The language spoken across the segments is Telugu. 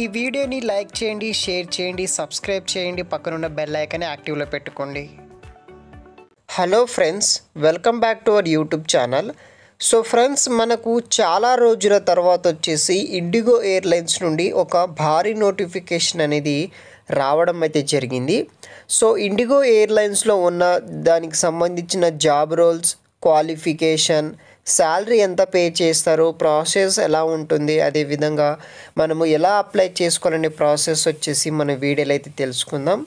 ఈ వీడియోని లైక్ చేయండి షేర్ చేయండి సబ్స్క్రైబ్ చేయండి పక్కనున్న బెల్ ఐకాన్ని యాక్టివ్లో పెట్టుకోండి hello friends welcome back to our YouTube channel so friends మనకు చాలా రోజుల తర్వాత వచ్చేసి ఇండిగో ఎయిర్లైన్స్ నుండి ఒక భారీ నోటిఫికేషన్ అనేది రావడం అయితే జరిగింది సో ఇండిగో ఎయిర్లైన్స్లో ఉన్న దానికి సంబంధించిన జాబ్ రోల్స్ క్వాలిఫికేషన్ శాలరీ ఎంత పే చేస్తారు ప్రాసెస్ ఎలా ఉంటుంది అదేవిధంగా మనము ఎలా అప్లై చేసుకోవాలనే ప్రాసెస్ వచ్చేసి మన వీడియోలో అయితే తెలుసుకుందాం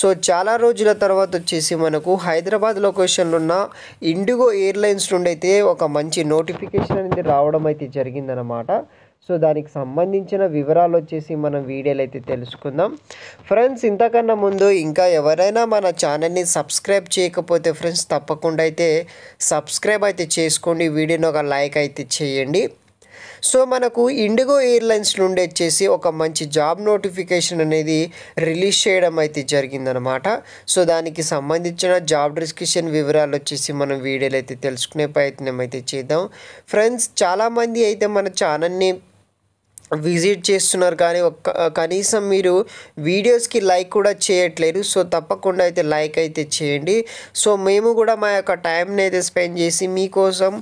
సో చాలా రోజుల తర్వాత వచ్చేసి మనకు హైదరాబాద్ లొకేషన్లో ఉన్న ఇండిగో ఎయిర్లైన్స్ నుండి అయితే ఒక మంచి నోటిఫికేషన్ అనేది రావడం అయితే జరిగిందనమాట సో దానికి సంబంధించిన వివరాలు వచ్చేసి మనం వీడియోలు అయితే తెలుసుకుందాం ఫ్రెండ్స్ ఇంతకన్నా ముందు ఇంకా ఎవరైనా మన ఛానల్ని సబ్స్క్రైబ్ చేయకపోతే ఫ్రెండ్స్ తప్పకుండా అయితే సబ్స్క్రైబ్ అయితే చేసుకోండి వీడియోని ఒక లైక్ అయితే చేయండి సో మనకు ఇండిగో ఎయిర్లైన్స్ నుండి వచ్చేసి ఒక మంచి జాబ్ నోటిఫికేషన్ అనేది రిలీజ్ చేయడం అయితే జరిగిందనమాట సో దానికి సంబంధించిన జాబ్ డిస్క్రిప్షన్ వివరాలు వచ్చేసి మనం వీడియోలు అయితే తెలుసుకునే ప్రయత్నం అయితే చేద్దాం ఫ్రెండ్స్ చాలామంది అయితే మన ఛానల్ని విజిట్ చేస్తున్నారు కానీ ఒక్క కనీసం మీరు వీడియోస్కి లైక్ కూడా చేయట్లేరు సో తప్పకుండా అయితే లైక్ అయితే చేయండి సో మేము కూడా మా యొక్క టైంని అయితే స్పెండ్ చేసి మీకోసం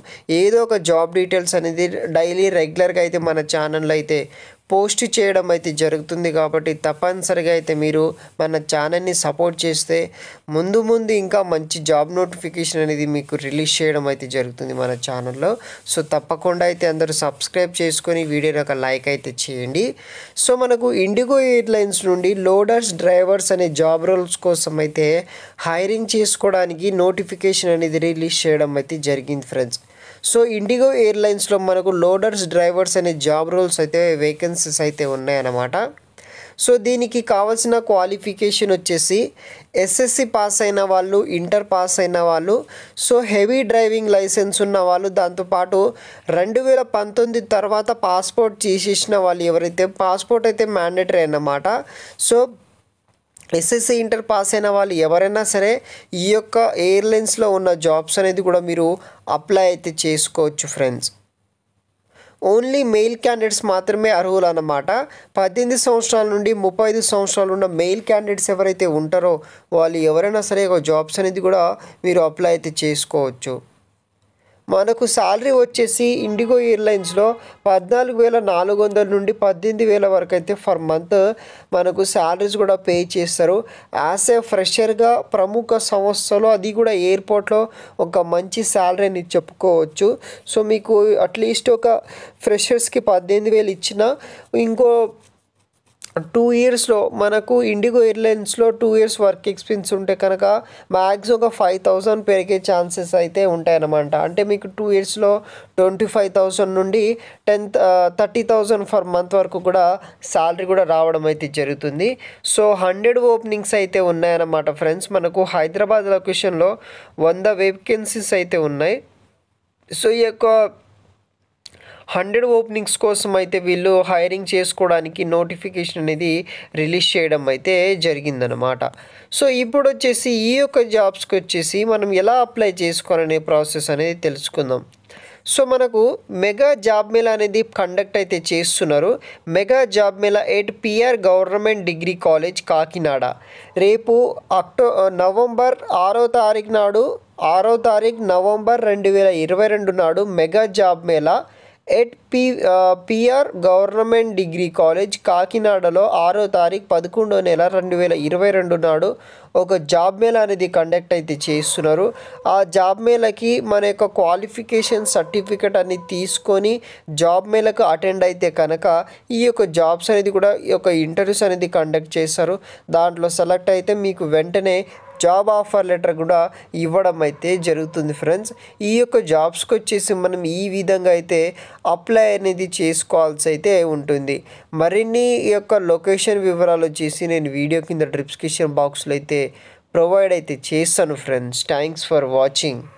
ఏదో ఒక జాబ్ డీటెయిల్స్ అనేది డైలీ రెగ్యులర్గా అయితే మన ఛానల్లో అయితే పోస్ట్ చేయడం అయితే జరుగుతుంది కాబట్టి తప్పనిసరిగా అయితే మీరు మన ఛానల్ని సపోర్ట్ చేస్తే ముందు ముందు ఇంకా మంచి జాబ్ నోటిఫికేషన్ అనేది మీకు రిలీజ్ చేయడం అయితే జరుగుతుంది మన ఛానల్లో సో తప్పకుండా అయితే అందరూ సబ్స్క్రైబ్ చేసుకొని వీడియోని ఒక లైక్ అయితే చేయండి సో మనకు ఇండిగో ఎయిర్లైన్స్ నుండి లోడర్స్ డ్రైవర్స్ అనే జాబ్ రోల్స్ కోసం అయితే హైరింగ్ చేసుకోవడానికి నోటిఫికేషన్ అనేది రిలీజ్ చేయడం అయితే జరిగింది ఫ్రెండ్స్ సో ఇండిగో ఎయిర్లైన్స్లో మనకు లోడర్స్ డ్రైవర్స్ అనే జాబ్ రోల్స్ అయితే వేకెన్సీస్ అయితే ఉన్నాయన్నమాట సో దీనికి కావాల్సిన క్వాలిఫికేషన్ వచ్చేసి ఎస్ఎస్సి పాస్ అయిన వాళ్ళు ఇంటర్ పాస్ అయిన వాళ్ళు సో హెవీ డ్రైవింగ్ లైసెన్స్ ఉన్న వాళ్ళు దాంతోపాటు రెండు వేల పంతొమ్మిది తర్వాత పాస్పోర్ట్ తీసేసిన వాళ్ళు ఎవరైతే పాస్పోర్ట్ అయితే మ్యాండేటరీ అన్నమాట సో ఎస్ఎస్సి ఇంటర్ పాస్ అయిన వాళ్ళు ఎవరైనా సరే ఈ యొక్క ఎయిర్లైన్స్లో ఉన్న జాబ్స్ అనేది కూడా మీరు అప్లై అయితే చేసుకోవచ్చు ఫ్రెండ్స్ ఓన్లీ మెయిల్ క్యాండిడేట్స్ మాత్రమే అర్హులు అన్నమాట పద్దెనిమిది సంవత్సరాల నుండి ముప్పై ఐదు సంవత్సరాలు ఉన్న మెయిల్ క్యాండిడేట్స్ ఎవరైతే ఉంటారో వాళ్ళు ఎవరైనా సరే జాబ్స్ అనేది కూడా మీరు అప్లై అయితే చేసుకోవచ్చు మనకు శాలరీ వచ్చేసి ఇండిగో ఎయిర్లైన్స్లో పద్నాలుగు వేల నాలుగు వందల నుండి పద్దెనిమిది వేల వరకు అయితే ఫర్ మంత్ మనకు శాలరీస్ కూడా పే చేస్తారు యాజ్ ఏ ఫ్రెషర్గా ప్రముఖ సంస్థలో అది కూడా ఎయిర్పోర్ట్లో ఒక మంచి శాలరీ అని చెప్పుకోవచ్చు సో మీకు అట్లీస్ట్ ఒక ఫ్రెషర్స్కి పద్దెనిమిది వేలు ఇచ్చిన ఇంకో టూ ఇయర్స్లో మనకు ఇండిగో ఎయిర్లైన్స్లో టూ ఇయర్స్ వర్క్ ఎక్స్పీరియన్స్ ఉంటే కనుక మ్యాక్స్ ఒక ఫైవ్ థౌసండ్ పెరిగే ఛాన్సెస్ అయితే ఉంటాయన్నమాట అంటే మీకు టూ ఇయర్స్లో ట్వంటీ ఫైవ్ థౌసండ్ నుండి ten thirty thousand for month వరకు కూడా శాలరీ కూడా రావడం అయితే జరుగుతుంది సో హండ్రెడ్ ఓపెనింగ్స్ అయితే ఉన్నాయన్నమాట ఫ్రెండ్స్ మనకు హైదరాబాద్ లొకేషన్లో వంద వేకెన్సీస్ అయితే ఉన్నాయి సో ఈ యొక్క హండ్రెడ్ ఓపెనింగ్స్ కోసం అయితే వీళ్ళు హైరింగ్ చేసుకోవడానికి నోటిఫికేషన్ అనేది రిలీజ్ చేయడం అయితే జరిగిందనమాట సో ఇప్పుడు వచ్చేసి ఈ యొక్క జాబ్స్కి వచ్చేసి మనం ఎలా అప్లై చేసుకోవాలనే ప్రాసెస్ అనేది తెలుసుకుందాం సో మనకు మెగా జాబ్ మేళా అనేది కండక్ట్ అయితే చేస్తున్నారు మెగా జాబ్ మేళా at PR government degree college Kakinada రేపు అక్టో నవంబర్ ఆరో తారీఖు నాడు ఆరో తారీఖు నవంబర్ రెండు వేల ఇరవై రెండు నాడు మెగా జాబ్ మేళా at P PR government degree college కాకినాడలో ఆరో తారీఖు పదకొండో నెల రెండు వేల ఇరవై రెండు నాడు ఒక జాబ్ మేళ అనేది కండక్ట్ అయితే చేస్తున్నారు ఆ జాబ్ మేళకి మన యొక్క క్వాలిఫికేషన్ సర్టిఫికెట్ అని తీసుకొని జాబ్ మేళకు అటెండ్ అయితే కనుక ఈ యొక్క జాబ్స్ అనేది కూడా ఈ యొక్క ఇంటర్వ్యూస్ అనేది కండక్ట్ చేస్తారు దాంట్లో సెలెక్ట్ అయితే మీకు వెంటనే జాబ్ ఆఫర్ లెటర్ కూడా ఇవ్వడం అయితే జరుగుతుంది ఫ్రెండ్స్ ఈ యొక్క జాబ్స్కి వచ్చేసి మనం ఈ విధంగా అయితే అప్లై అనేది చేసుకోవాల్సి అయితే ఉంటుంది మరిన్ని యొక్క లొకేషన్ వివరాలు వచ్చేసి నేను వీడియో కింద డిస్క్రిప్షన్ బాక్స్లో అయితే ప్రొవైడ్ అయితే చేస్తాను ఫ్రెండ్స్ థ్యాంక్స్ ఫర్ వాచింగ్